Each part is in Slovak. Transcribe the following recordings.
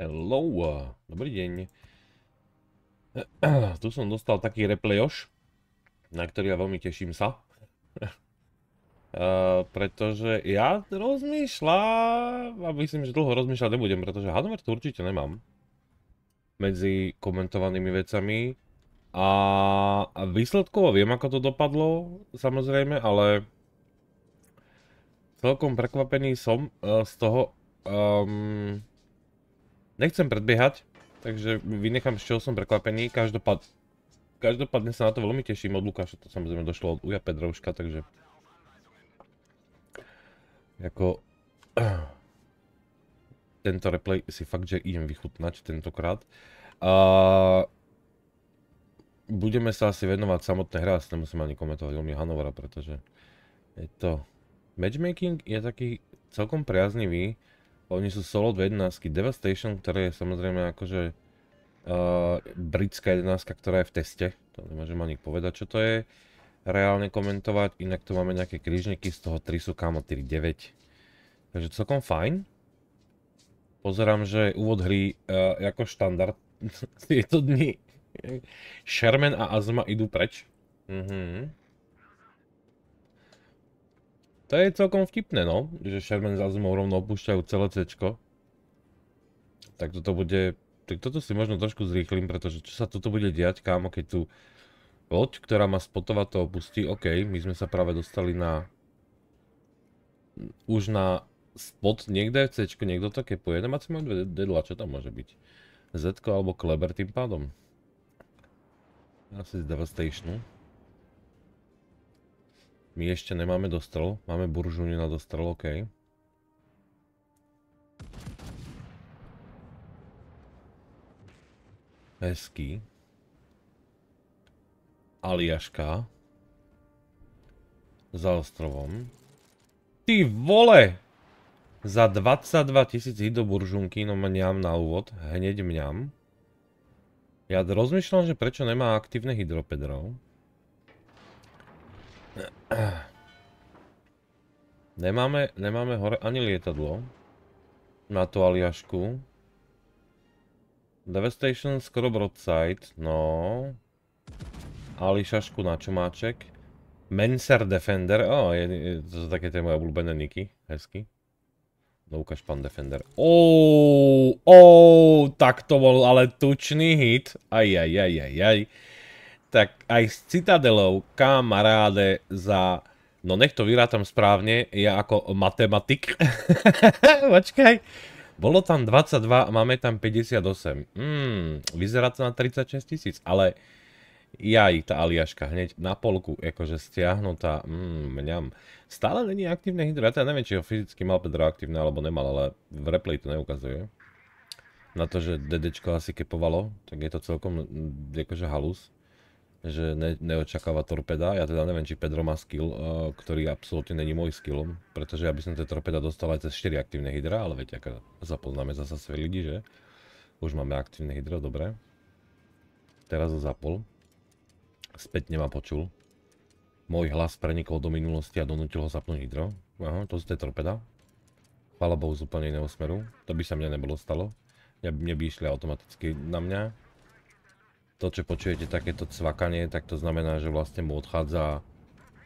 Hello, eh, dobrý deň. Tu som dostal taký replayoš, na ktorý ja veľmi teším sa. Eh, pretože ja rozmýšľam a myslím, že dlho rozmýšľať nebudem, pretože hardware tu určite nemám medzi komentovanými vecami a, výsledkovo viem, ako to dopadlo, samozrejme, ale celkom prekvapený som eh, z toho, ehm, Nechcem predbiehať, takže vynechám, z čoho som prekvapený. Každopád, každopádne sa na to veľmi teším od Lukáša, to samozrejme došlo od Uja Pedrovška, takže... Jako... Tento replay si fakt, že idem vychutnať tentokrát. A... Budeme sa asi venovať samotnej hra, asi nemusím ani komentovať veľmi Hanovera, pretože... Je to... Matchmaking je taký celkom priaznivý oni sú solo 11 Devastation, ktoré je samozrejme akože uh, britská 11 ktorá je v teste. To nemôžem ani povedať, čo to je reálne komentovať. Inak tu máme nejaké križníky, z toho 3 sú kamo 9. Takže celkom fajn. Pozerám, že úvod hry uh, ako štandard tieto dni Sherman a Azma idú preč. Mhm. To je celkom vtipné, no, že Sherman za zimou rovno opúšťajú celé C Tak toto bude, tak toto si možno trošku zrýchlim, pretože čo sa toto bude diať, kámo, keď tu loď, ktorá má spotovať, to opustí, OK, my sme sa práve dostali na, už na spot niekde, v C, niekto to kepuje, na maximum dve dedla, čo tam môže byť? Z alebo Kleber tým pádom. Asi z Devastationu. My ešte nemáme dostrel. Máme buržuňu na dostrel, okej. Hezky. Aliaška. Za ostrovom. Ty vole! Za 22 tisíc hit do buržunky, no mňam na úvod. Hneď mňam. Ja rozmýšľam, že prečo nemá aktívne hydropedrov. Nemáme, nemáme hore ani lietadlo. Na tú aliašku. Devastation skoro broadside, no. Ališašku na čumáček. Menser Defender, o, je, je, to sú také tie moje obľúbené niky, hezky. No ukáž pán Defender. Ó, oh, tak to bol ale tučný hit. Aj, aj, aj, aj, aj tak aj s Citadelou kamaráde za... No nech to vyrátam správne, ja ako matematik. Počkaj. Bolo tam 22 a máme tam 58. Hmm, vyzerá to na 36 tisíc, ale ja ich tá Aliaška hneď na polku, akože stiahnutá, mm, mňam. Stále není aktívne hydro, ja teda neviem, či ho fyzicky mal Pedro aktívne alebo nemal, ale v replay to neukazuje. Na to, že dedečko asi kepovalo, tak je to celkom akože halus že ne, neočakáva torpeda. Ja teda neviem, či Pedro má skill, eh, ktorý absolútne není môj skillom, pretože ja by som tie torpeda dostal aj cez 4 aktívne hydra, ale veď, aká zapoznáme zasa svoje ľudí, že? Už máme aktívne hydra, dobre. Teraz ho zapol. Späť nemá počul. Môj hlas prenikol do minulosti a donútil ho zapnúť hydro. Aha, to tie torpeda. Chvala bohu z úplne iného smeru. To by sa mne nebolo stalo. Ja, mne by išli automaticky na mňa to, čo počujete takéto cvakanie, tak to znamená, že vlastne mu odchádza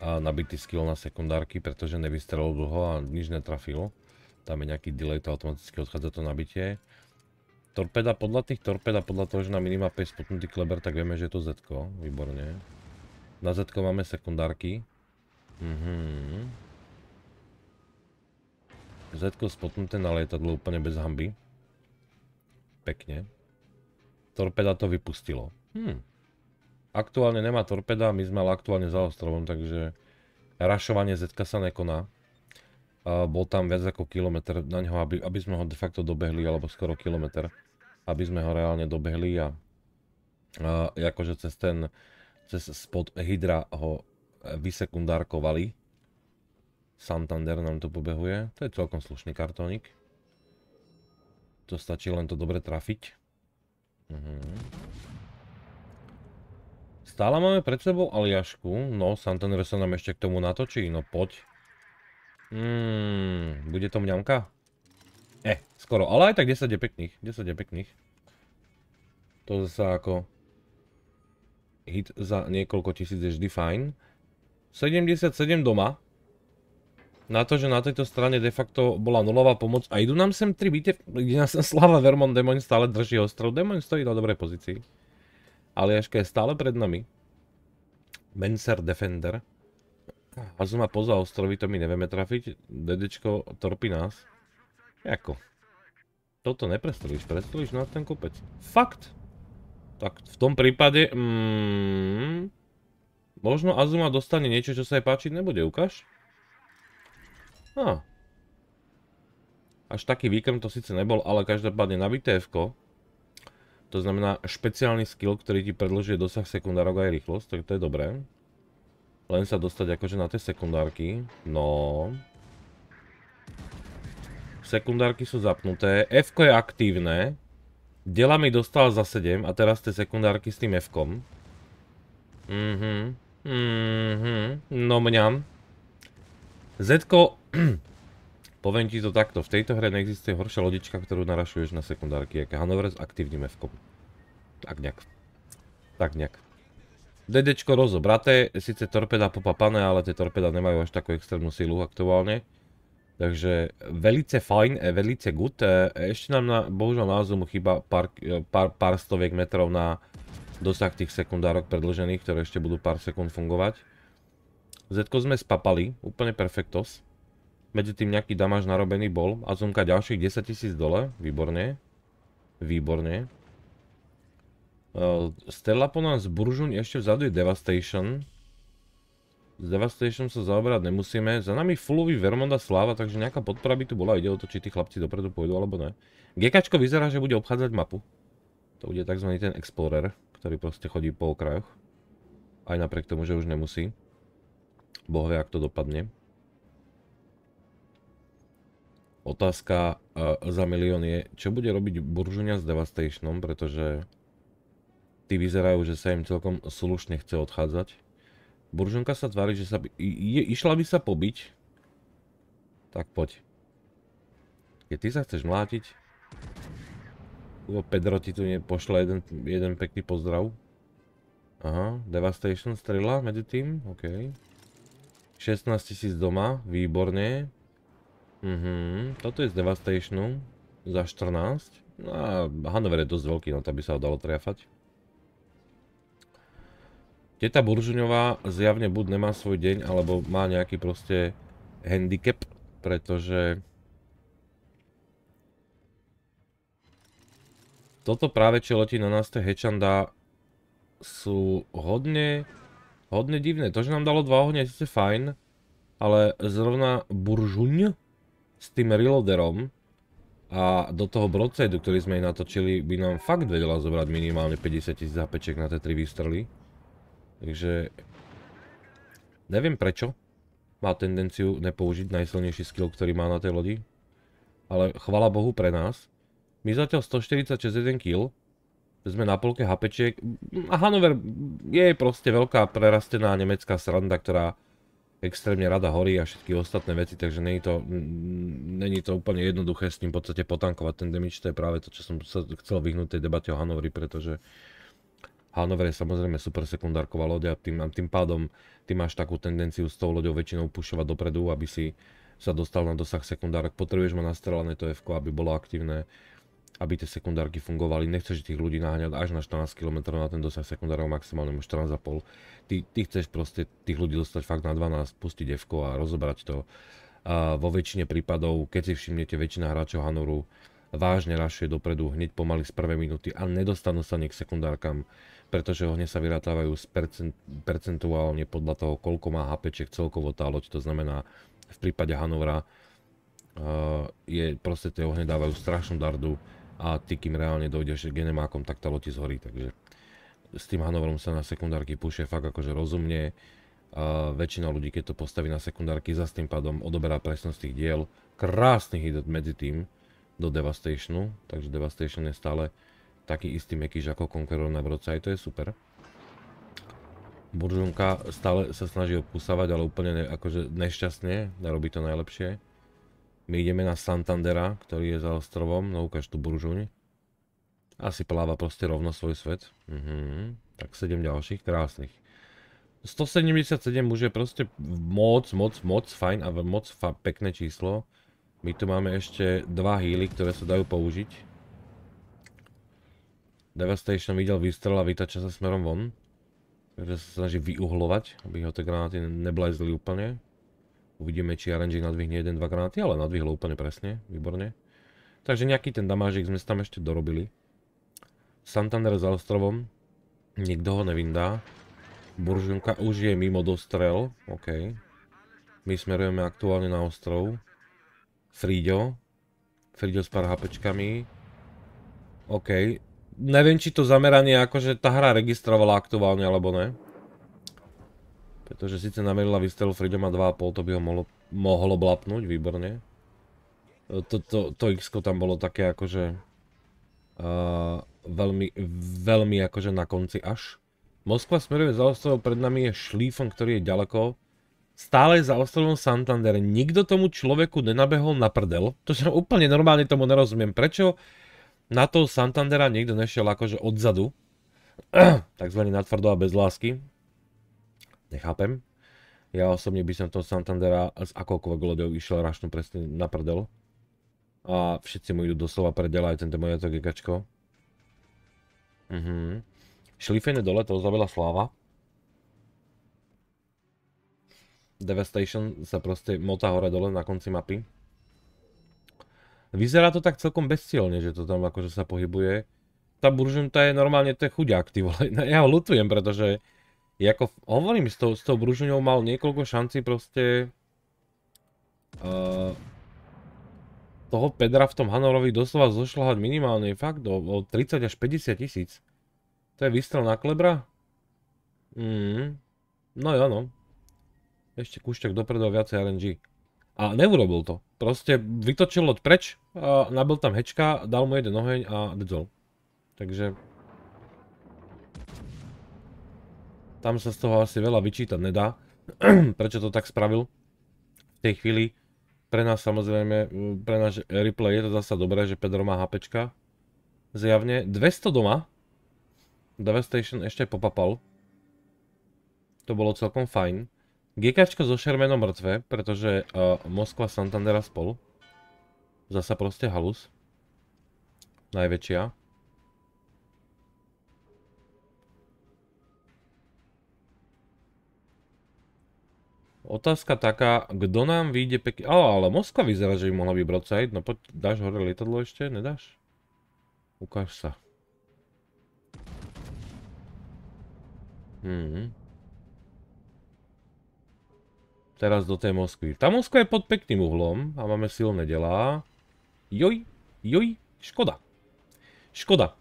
a nabitý skill na sekundárky, pretože nevystrelil dlho a nič netrafil. Tam je nejaký delay, to automaticky odchádza to nabitie. Torpeda podľa tých torpeda, podľa toho, že na minima 5 spotnutý kleber, tak vieme, že je to z Výborne. Na z máme sekundárky. Mhm. z spotnuté na lietadlo úplne bez hamby. Pekne. Torpeda to vypustilo. Hmm. Aktuálne nemá torpeda, my sme ale aktuálne za ostrovom, takže rašovanie ZK sa nekoná. Uh, bol tam viac ako kilometr na ňoho aby, aby sme ho de facto dobehli, alebo skoro kilometr, aby sme ho reálne dobehli a, uh, akože cez ten, cez spod Hydra ho vysekundárkovali. Santander nám to pobehuje, to je celkom slušný kartónik. To stačí len to dobre trafiť. -huh. Mhm. Stále máme pred sebou Aliašku. No, Santander sa nám ešte k tomu natočí. No, poď. Mmm, bude to mňamka? Eh, skoro. Ale aj tak 10 je pekných. 10 je pekných. To zase ako... Hit za niekoľko tisíc je vždy fajn. 77 doma. Na to, že na tejto strane de facto bola nulová pomoc. A idú nám sem 3 bite, kde nás Slava Vermont Demon stále drží ostrov. Demon stojí na dobrej pozícii. Aliaška je stále pred nami. Menser Defender. Až ma poza ostrovy, to my nevieme trafiť. Dedečko torpí nás. Jako. Toto neprestrelíš, prestrelíš na ten kopec. Fakt! Tak v tom prípade... Mm, možno Azuma dostane niečo, čo sa jej páčiť nebude, ukáž? Až taký výkrm to síce nebol, ale každopádne nabité F-ko. To znamená špeciálny skill, ktorý ti predlžuje dosah sekundárok aj rýchlosť, tak to je dobré. Len sa dostať akože na tie sekundárky. No. Sekundárky sú zapnuté. f je aktívne. Dela mi dostal za 7 a teraz tie sekundárky s tým F-kom. Mhm. Mhm. No mňam. Z-ko... Poviem ti to takto, v tejto hre neexistuje horšia lodička, ktorú narašuješ na sekundárky, aké Hanover s aktívnym f -kom. Tak nejak. Tak nejak. Dedečko rozobraté, síce torpeda popapané, ale tie torpeda nemajú až takú extrémnu silu aktuálne. Takže velice fajn, e, velice good. E, e, ešte nám na, bohužiaľ na Zoomu chýba pár, pár, pár stoviek metrov na dosah tých sekundárok predlžených, ktoré ešte budú pár sekúnd fungovať. Zetko sme spapali, úplne perfektos. Medzi tým nejaký damáž narobený bol. Azumka ďalších 10 000 dole. Výborne. Výborne. Uh, Stella po nás Buržuň, ešte vzadu je Devastation. S Devastation sa zaoberať nemusíme. Za nami fullový Vermonda Sláva, takže nejaká podpora by tu bola. Ide o to, či tí chlapci dopredu pôjdu alebo ne. Gekačko vyzerá, že bude obchádzať mapu. To bude tzv. ten Explorer, ktorý proste chodí po okrajoch. Aj napriek tomu, že už nemusí. Boh vie, ak to dopadne. Otázka uh, za milión je, čo bude robiť Buržuňa s Devastationom, pretože tí vyzerajú, že sa im celkom slušne chce odchádzať. Buržunka sa tvári, že sa by, i, išla by sa pobiť. Tak poď. Keď ty sa chceš mlátiť, Pedro ti tu pošle jeden, jeden pekný pozdrav. Aha, Devastation strela medzi tým, OK. 16 tisíc doma, výborne. Mhm, toto je z Devastation za 14. No a Hanover je dosť veľký, no to by sa ho dalo triafať. Teta Buržuňová zjavne buď nemá svoj deň, alebo má nejaký proste handicap, pretože... Toto práve, čo letí na nás, tie hečanda, sú hodne, hodne divné. To, že nám dalo dva ohne, je sice fajn, ale zrovna buržuň s tým reloaderom a do toho broadsideu, ktorý sme jej natočili, by nám fakt vedela zobrať minimálne 50 tisíc zapeček na tie tri výstrely. Takže... Neviem prečo má tendenciu nepoužiť najsilnejší skill, ktorý má na tej lodi. Ale chvala Bohu pre nás. My zatiaľ 146 kill, sme na polke HPček. a Hanover je proste veľká prerastená nemecká sranda, ktorá extrémne rada horí a všetky ostatné veci, takže není to, není to úplne jednoduché s ním v podstate potankovať ten damage, to je práve to, čo som sa chcel vyhnúť tej debate o Hanoveri, pretože Hanover je samozrejme super sekundárková loď a tým, tým pádom ty máš takú tendenciu s tou loďou väčšinou pušovať dopredu, aby si sa dostal na dosah sekundárok. Potrebuješ ma nastrelané to F, aby bolo aktívne aby tie sekundárky fungovali. Nechceš tých ľudí naháňať až na 14 km na ten dosah sekundárov maximálne 14,5. Ty, ty chceš proste tých ľudí dostať fakt na 12, pustiť f a rozobrať to. A vo väčšine prípadov, keď si všimnete, väčšina hráčov Hanoru vážne rašuje dopredu hneď pomaly z prvej minúty a nedostanú sa ani k sekundárkam, pretože ohne sa vyrátavajú percent, percentuálne podľa toho, koľko má HP celkovo tá loď. To znamená, v prípade Hanovra uh, eh, je proste tie ohne dávajú strašnú dardu a ty kým reálne dojdeš k genemákom, tak tá loď zhorí, takže s tým Hanoverom sa na sekundárky puše fakt akože rozumne. A väčšina ľudí, keď to postaví na sekundárky, za tým pádom odoberá presnosť tých diel. Krásny hit medzi tým do Devastationu, takže Devastation je stále taký istý mekýž ako Conqueror na Broca, aj to je super. Buržunka stále sa snaží opúsavať, ale úplne ne, akože nešťastne, nerobí to najlepšie. My ideme na Santandera, ktorý je za ostrovom. No ukáž tu buržuň. Asi pláva proste rovno svoj svet. Mhm, tak 7 ďalších krásnych. 177 už je proste moc, moc, moc fajn a moc fa pekné číslo. My tu máme ešte dva healy, ktoré sa dajú použiť. Devastation videl výstrel a vytača sa smerom von. Takže sa snaží vyuhlovať, aby ho tie granáty neblajzli úplne. Uvidíme, či RNG nadvihne 1-2 granáty, ale nadvihlo úplne presne, výborne. Takže nejaký ten damážik sme tam ešte dorobili. Santander za ostrovom, nikto ho nevindá. Buržunka už je mimo dostrel, OK. My smerujeme aktuálne na ostrov. Frido. Frido s pár hapečkami. OK. Neviem, či to zameranie akože tá hra registrovala aktuálne, alebo ne. Pretože síce namerila výstrelu Freedom a 2,5, to by ho mohlo, mohlo blapnúť, výborne. E, to, to, to x tam bolo také akože... Uh, veľmi, veľmi akože na konci až. Moskva smeruje za ostrov, pred nami je šlífon, ktorý je ďaleko. Stále za ostrovom Santander. Nikto tomu človeku nenabehol na prdel. To som úplne normálne tomu nerozumiem. Prečo na toho Santandera niekto nešiel akože odzadu? Takzvaný natvrdo a bez lásky. Nechápem. Ja osobne by som toho Santandera z akoľkoľvek lodou išiel rašnú presne na prdel. A všetci mu idú doslova predela aj tento mojato gigačko. Mhm. Šlifejne dole, to zabila sláva. Devastation sa proste motá hore dole na konci mapy. Vyzerá to tak celkom bezcielne, že to tam akože sa pohybuje. Tá burženta je normálne, to je chuďák, ty vole. Ja ho lutujem, pretože ja ako, hovorím, s tou, s tou Bružňou mal niekoľko šancí proste uh, toho Pedra v tom Hanorovi doslova zošľahať minimálne fakt o, 30 až 50 tisíc. To je výstrel na Klebra? Mm, no ja no. Ešte kúšťak dopredu a viacej RNG. A neurobil to. Proste vytočil loď preč, uh, nabil tam hečka, dal mu jeden oheň a dzol. Takže Tam sa z toho asi veľa vyčítať nedá, prečo to tak spravil v tej chvíli. Pre nás samozrejme, pre náš replay je to zasa dobré, že Pedro má HPčka. Zjavne 200 doma. Devastation ešte popapal. To bolo celkom fajn. GKčko so Shermanom mŕtve, pretože Moskva Santandera spolu. Zasa proste halus. Najväčšia. Otázka taká, kto nám vyjde pekne... Ale, ale Moskva vyzerá, že by mohla byť broadside. No poď, dáš hore lietadlo ešte? Nedáš? Ukáž sa. Hmm. Teraz do tej Moskvy. Tá Moskva je pod pekným uhlom a máme silné delá. Joj, joj, škoda. Škoda.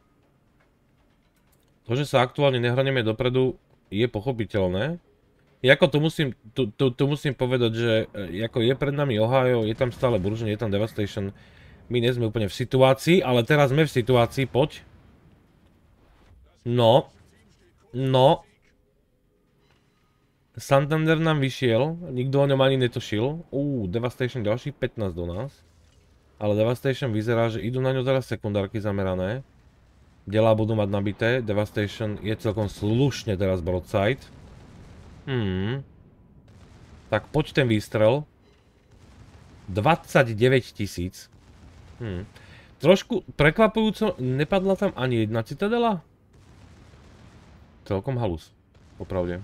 To, že sa aktuálne nehraneme dopredu, je pochopiteľné. Jako tu musím, tu, tu, tu musím povedať, že e, ako je pred nami Ohio, je tam stále Buržin, je tam Devastation. My nie sme úplne v situácii, ale teraz sme v situácii, poď. No. No. Santander nám vyšiel, nikto o ňom ani netošil. Uuu, Devastation ďalší 15 do nás. Ale Devastation vyzerá, že idú na ňo teraz sekundárky zamerané. Delá budú mať nabité, Devastation je celkom slušne teraz broadside. Hmm. Tak poď ten výstrel. 29 tisíc. Hmm. Trošku prekvapujúco, nepadla tam ani jedna citadela? Celkom halus, popravde.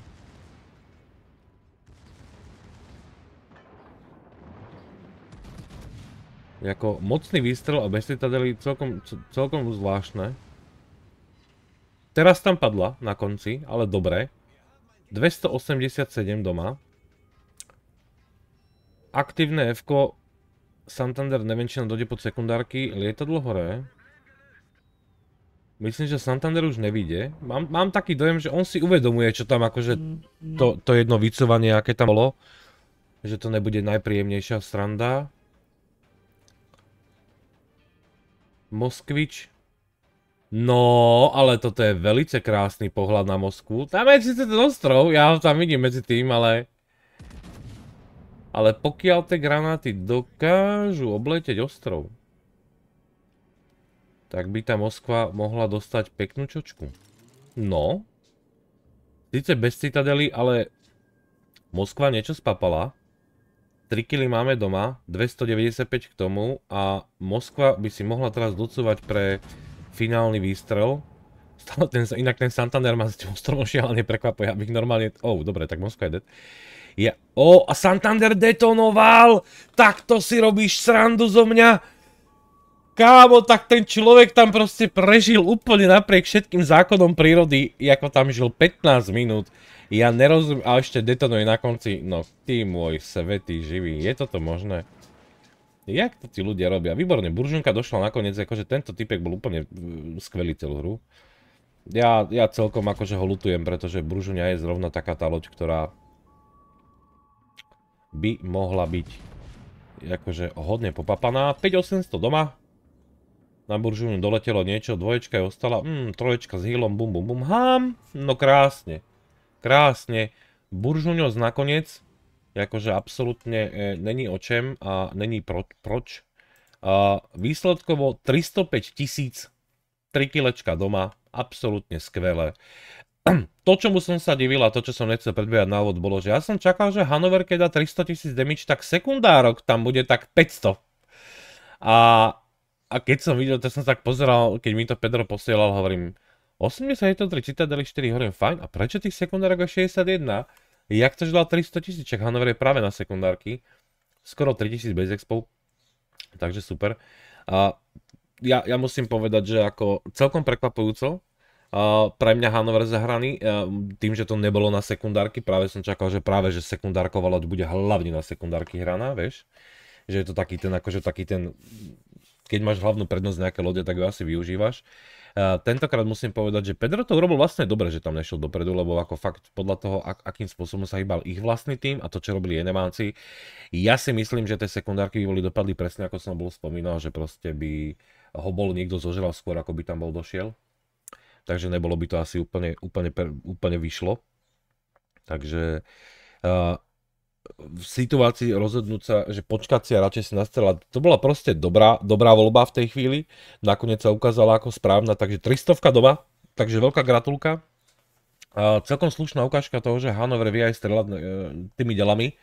Jako mocný výstrel a bez citadely celkom, celkom zvláštne. Teraz tam padla na konci, ale dobre. 287 doma. Aktívne f -ko. Santander nám dojde pod sekundárky. Lietadlo hore. Myslím, že Santander už nevíde. Mám, mám taký dojem, že on si uvedomuje, čo tam akože mm, mm. to, to jedno vycovanie, aké tam bolo. Že to nebude najpríjemnejšia sranda. Moskvič. No, ale toto je veľce krásny pohľad na Moskvu. Tam je síce ten ostrov, ja ho tam vidím medzi tým, ale... Ale pokiaľ tie granáty dokážu obleteť ostrov, tak by tá Moskva mohla dostať peknú čočku. No. Sice bez citadely, ale Moskva niečo spapala. 3 kg máme doma, 295 k tomu a Moskva by si mohla teraz docúvať pre finálny výstrel. Stále ten, inak ten Santander ma s tým ostrovom šialene prekvapuje, ich normálne... Oh, dobre, tak Moskva je dead. Ja, o, oh, a Santander detonoval! Takto si robíš srandu zo mňa! Kámo, tak ten človek tam proste prežil úplne napriek všetkým zákonom prírody, ako tam žil 15 minút. Ja nerozumiem, a ešte detonuje na konci, no ty môj svetý živý, je toto možné? Jak to tí ľudia robia? Výborne, Buržunka došla nakoniec, akože tento typek bol úplne mm, skvelý celú hru. Ja, ja celkom akože ho lutujem, pretože Buržuňa je zrovna taká tá loď, ktorá by mohla byť akože hodne popapaná. 5800 doma, na buržuňu doletelo niečo, dvoječka je ostala, mm, troječka s hýlom, bum bum bum, hám, no krásne, krásne. Buržuňos nakoniec akože absolútne e, není o čem a není proč. výsledkovo 305 tisíc, 3 kilečka doma, absolútne skvelé. To, čomu som sa divil a to, čo som nechcel predbiehať návod, bolo, že ja som čakal, že Hanover, keď dá 300 tisíc damage, tak sekundárok tam bude tak 500. A, a keď som videl, to som tak pozeral, keď mi to Pedro posielal, hovorím, 83 citadeli 4, hovorím, fajn, a prečo tých sekundárok je 61? Jak to, že dal 300 tisíc? Čak Hanover je práve na sekundárky. Skoro 3000 bez expov. Takže super. A ja, ja musím povedať, že ako celkom prekvapujúco, Uh, pre mňa Hanover zahraný, uh, tým, že to nebolo na sekundárky, práve som čakal, že práve, že sekundárková loď bude hlavne na sekundárky hraná, vieš? Že je to taký ten, akože taký ten, keď máš hlavnú prednosť nejaké lode, tak ju asi využívaš tentokrát musím povedať, že Pedro to urobil vlastne dobre, že tam nešiel dopredu, lebo ako fakt podľa toho, ak, akým spôsobom sa hýbal ich vlastný tým a to, čo robili enemáci, ja si myslím, že tie sekundárky by boli dopadli presne, ako som bol spomínal, že proste by ho bol niekto zožral skôr, ako by tam bol došiel. Takže nebolo by to asi úplne, úplne, úplne vyšlo. Takže uh, v situácii rozhodnúť sa, že počkať si a radšej si nastrelať. To bola proste dobrá, dobrá voľba v tej chvíli. Nakoniec sa ukázala ako správna, takže 300 doba, takže veľká gratulka. A celkom slušná ukážka toho, že Hanover vie aj strelať e, tými delami,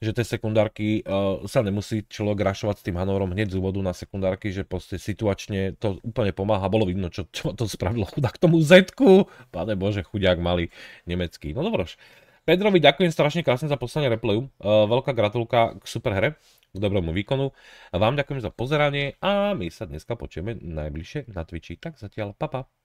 že tie sekundárky e, sa nemusí človek rašovať s tým Hanoverom hneď z úvodu na sekundárky, že proste situačne to úplne pomáha. Bolo vidno, čo, čo to spravilo k tomu Z-ku. Pane Bože, chudiak malý nemecký. No dobro, Pedrovi ďakujem strašne krásne za poslanie replayu. Uh, veľká gratulka k super hre, k dobrému výkonu. Vám ďakujem za pozeranie a my sa dneska počujeme najbližšie na Twitchi. Tak zatiaľ, papa. Pa.